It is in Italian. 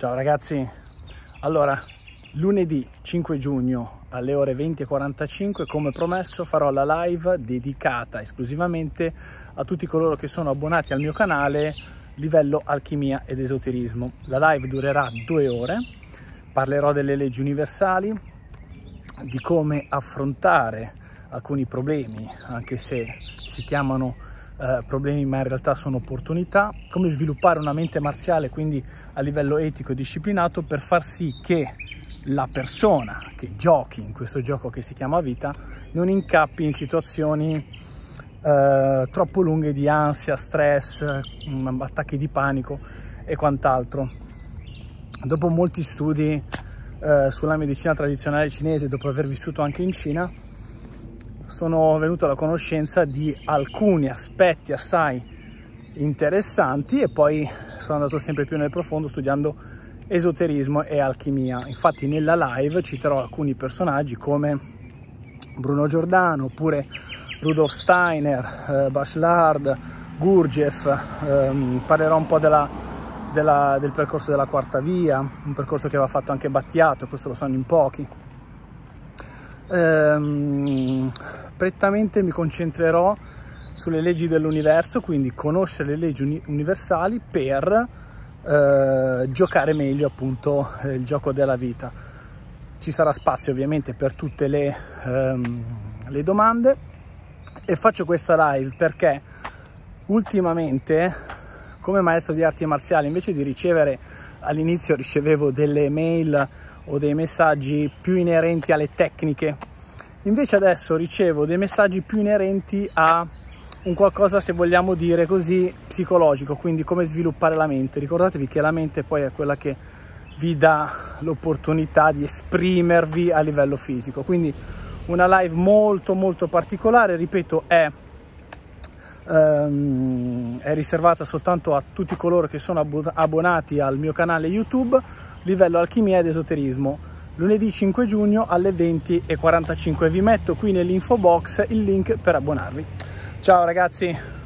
Ciao ragazzi, allora lunedì 5 giugno alle ore 20.45 come promesso farò la live dedicata esclusivamente a tutti coloro che sono abbonati al mio canale livello alchimia ed esoterismo. La live durerà due ore, parlerò delle leggi universali, di come affrontare alcuni problemi anche se si chiamano eh, problemi ma in realtà sono opportunità, come sviluppare una mente marziale quindi a livello etico e disciplinato per far sì che la persona che giochi in questo gioco che si chiama vita non incappi in situazioni eh, troppo lunghe di ansia, stress, mm, attacchi di panico e quant'altro. Dopo molti studi eh, sulla medicina tradizionale cinese, dopo aver vissuto anche in Cina, sono venuto alla conoscenza di alcuni aspetti assai interessanti e poi sono andato sempre più nel profondo studiando esoterismo e alchimia. Infatti nella live citerò alcuni personaggi come Bruno Giordano, oppure Rudolf Steiner, eh, Bachelard, Gurgev, ehm, parlerò un po' della, della, del percorso della quarta via, un percorso che aveva fatto anche Battiato, questo lo sanno in pochi, ehm, prettamente mi concentrerò sulle leggi dell'universo, quindi conoscere le leggi uni universali per eh, giocare meglio appunto eh, il gioco della vita. Ci sarà spazio ovviamente per tutte le, ehm, le domande e faccio questa live perché ultimamente come maestro di arti marziali invece di ricevere all'inizio ricevevo delle mail o dei messaggi più inerenti alle tecniche, invece adesso ricevo dei messaggi più inerenti a un qualcosa, se vogliamo dire così, psicologico, quindi come sviluppare la mente. Ricordatevi che la mente poi è quella che vi dà l'opportunità di esprimervi a livello fisico, quindi una live molto molto particolare, ripeto, è ehm, è riservata soltanto a tutti coloro che sono abbonati al mio canale YouTube, livello alchimia ed esoterismo. Lunedì 5 giugno alle 20.45 vi metto qui nell'info box il link per abbonarvi. Ciao ragazzi!